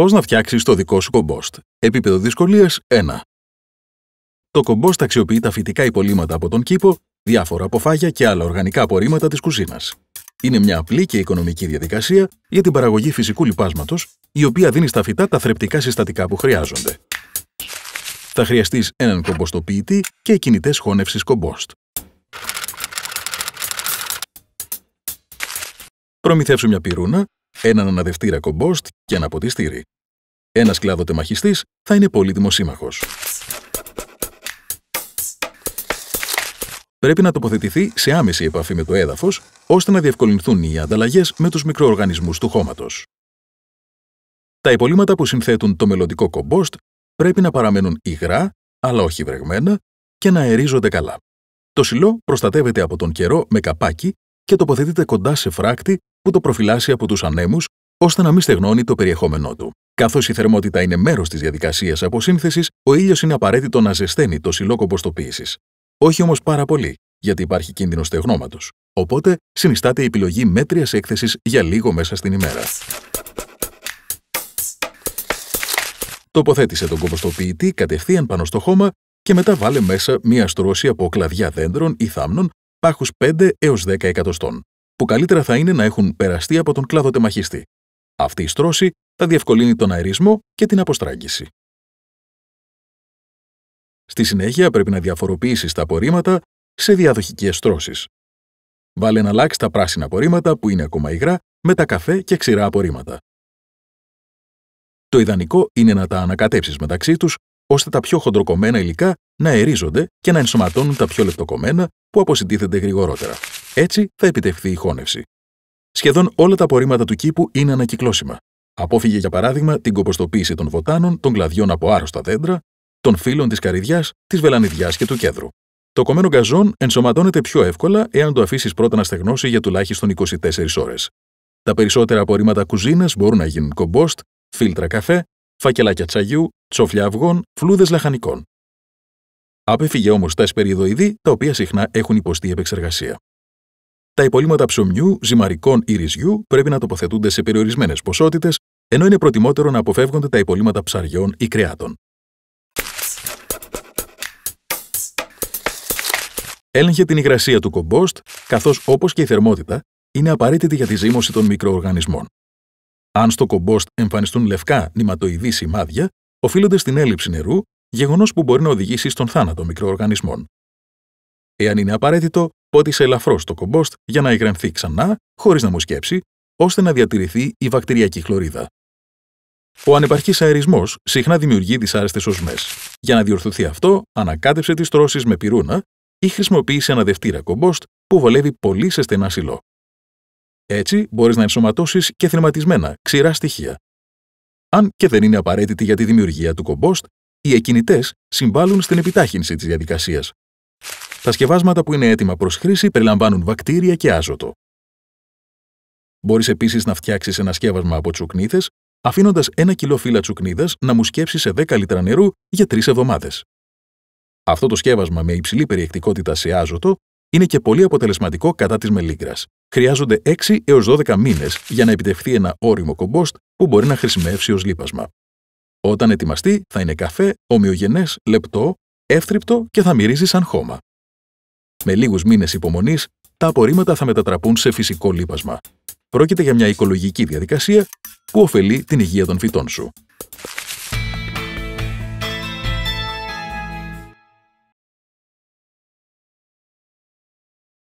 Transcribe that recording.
Πώς να φτιάξεις το δικό σου κομπόστ. Επίπεδο δυσκολίας 1. Το κομπόστ αξιοποιεί τα φυτικά υπολείμματα από τον κήπο, διάφορα αποφάγια και άλλα οργανικά απορρίμματα της κουζίνας. Είναι μια απλή και οικονομική διαδικασία για την παραγωγή φυσικού λιπάσματος, η οποία δίνει στα φυτά τα θρεπτικά συστατικά που χρειάζονται. Θα χρειαστείς έναν κομποστοποιητή και κινητές χώνευσης κομπόστ. Προμηθεύσου μια πυρούνα, έναν αναδευτήρα κομπόστ και ένα ποτιστήρι. Ένας κλάδο τεμαχιστής θα είναι πολύτιμο σύμμαχο. Πρέπει να τοποθετηθεί σε άμεση επαφή με το έδαφος, ώστε να διευκολυνθούν οι ανταλλαγές με τους μικροοργανισμούς του χώματος. Τα υπολείμματα που συνθέτουν το μελλοντικό κομπόστ πρέπει να παραμένουν υγρά, αλλά όχι βρεγμένα, και να αερίζονται καλά. Το σιλό προστατεύεται από τον καιρό με καπάκι και τοποθετείται κοντά σε φράκτη που το προφυλάσσει από τους ανέμους, ώστε να μην στεγνώνει το περιεχόμενό του. Καθώς η θερμότητα είναι μέρος της διαδικασίας αποσύνθεσης, ο ήλιος είναι απαραίτητο να ζεσταίνει το σιλό κομποστοποίηση. Όχι όμως πάρα πολύ, γιατί υπάρχει κίνδυνο στεγνώματος. Οπότε συνιστάται η επιλογή μέτριας έκθεσης για λίγο μέσα στην ημέρα. Τοποθέτησε τον κομποστοποιητή κατευθείαν πάνω στο χώμα και μετά βάλε μέσα μία στρώση από κλαδιά δέντρων ή θάμνων πάχους 5 έως 10 εκατοστών, που καλύτερα θα είναι να έχουν περαστεί από τον κλάδο τεμαχιστή. Αυτή η θαμνων παχου 5 εω 10 εκατοστων που καλυτερα θα ειναι να εχουν περαστει απο τον κλαδο τεμαχιστη αυτη η στρωση θα διευκολύνει τον αερισμό και την αποστράγγιση. Στη συνέχεια πρέπει να διαφοροποιήσεις τα απορρίμματα σε διαδοχικές στρώσεις. Βάλε να αλλάξει τα πράσινα απορρίμματα που είναι ακόμα υγρά με τα καφέ και ξηρά απορρίμματα. Το ιδανικό είναι να τα ανακατέψεις μεταξύ τους ώστε τα πιο χοντροκομμένα υλικά να αερίζονται και να ενσωματώνουν τα πιο λεπτοκομμένα που αποσυντίθενται γρηγορότερα. Έτσι θα επιτευχθεί η χώνευση. Σχεδόν όλα τα απορρίμματα του κήπου είναι ανακυκλώσιμα. Απόφυγε, για παράδειγμα, την κομποστοποίηση των βοτάνων, των κλαδιών από άρρωστα δέντρα, των φύλων της καριδιά, της βελανιδιάς και του κέντρου. Το κομμένο γκαζόν ενσωματώνεται πιο εύκολα εάν το αφήσεις πρώτα να στεγνώσει για τουλάχιστον 24 ώρες. Τα περισσότερα απορρίμματα κουζίνας μπορούν να γίνουν κομπόστ, φίλτρα καφέ, φακελάκια τσαγιού, τσόφλια αυγών, φλούδες λαχανικών. Απέφυγε όμως τα εσπεριδοειδή, τα οποία συχνά έχουν υποστεί επεξεργασία. Τα υπολείμματα ψωμιού, ζυμαρικών ή ρυζιού πρέπει να τοποθετούνται σε περιορισμένες ποσότητες ενώ είναι προτιμότερο να αποφεύγονται τα υπολείμματα ψαριών ή κρεάτων. Έλεγχε την υγρασία του κομπόστ, καθώς όπως και η θερμότητα είναι απαραίτητη για τη ζύμωση των μικροοργανισμών. Αν στο κομπόστ εμφανιστούν λευκά νηματοειδή σημάδια, οφείλονται στην έλλειψη νερού, γεγονός που μπορεί να οδηγήσει στον θάνατο μικροοργανισμών. Εάν είναι απαραίτητο, πότισε ελαφρώς το κομπόστ για να υγρανθεί ξανά, χωρίς να μου σκέψει, ώστε να διατηρηθεί η βακτηριακή χλωρίδα. Ο ανεπαρκής αερισμός συχνά δημιουργεί δυσάρεστες οσμέ. Για να διορθωθεί αυτό, ανακάτεψε τις τρώσεις με πυρούνα ή χρησιμοποίησε ένα δευτήρα κομπόστ που βολεύει πολύ σε στενά σιλό. Έτσι, μπορείς να ενσωματώσεις και θρηματισμένα, ξηρά στοιχεία. Αν και δεν είναι απαραίτητη για τη δημιουργία του κομπόστ, οι εκκινητές συμβάλλουν στην επιτάχυνση της διαδικασίας. Τα σκευάσματα που είναι έτοιμα προς χρήση περιλαμβάνουν βακτήρια και άζωτο. Μπορείς επίσης να φτιάξεις ένα σκεύασμα από τσουκνίθε αφήνοντας ένα κιλό φύλλα τσουκνίδας να μου σκέψει σε 10 λίτρα νερού για τρεις εβδομάδες. Αυτό το σκεύασμα με υψηλή περιεκτικότητα σε άζωτο είναι και πολύ αποτελεσματικό κατά της μελίγκρα. Χρειάζονται 6 έω 12 μήνες για να επιτευχθεί ένα όριμο κομπόστ που μπορεί να χρησιμεύσει ως λίπασμα. Όταν ετοιμαστεί, θα είναι καφέ, ομοιογενές, λεπτό, εύθρυπτο και θα μυρίζει σαν χώμα. Με λίγους μήνες υπομονής, τα απορρίμματα θα μετατραπούν σε φυσικό λίπασμα. Πρόκειται για μια οικολογική διαδικασία που ωφελεί την υγεία των φυτών σου.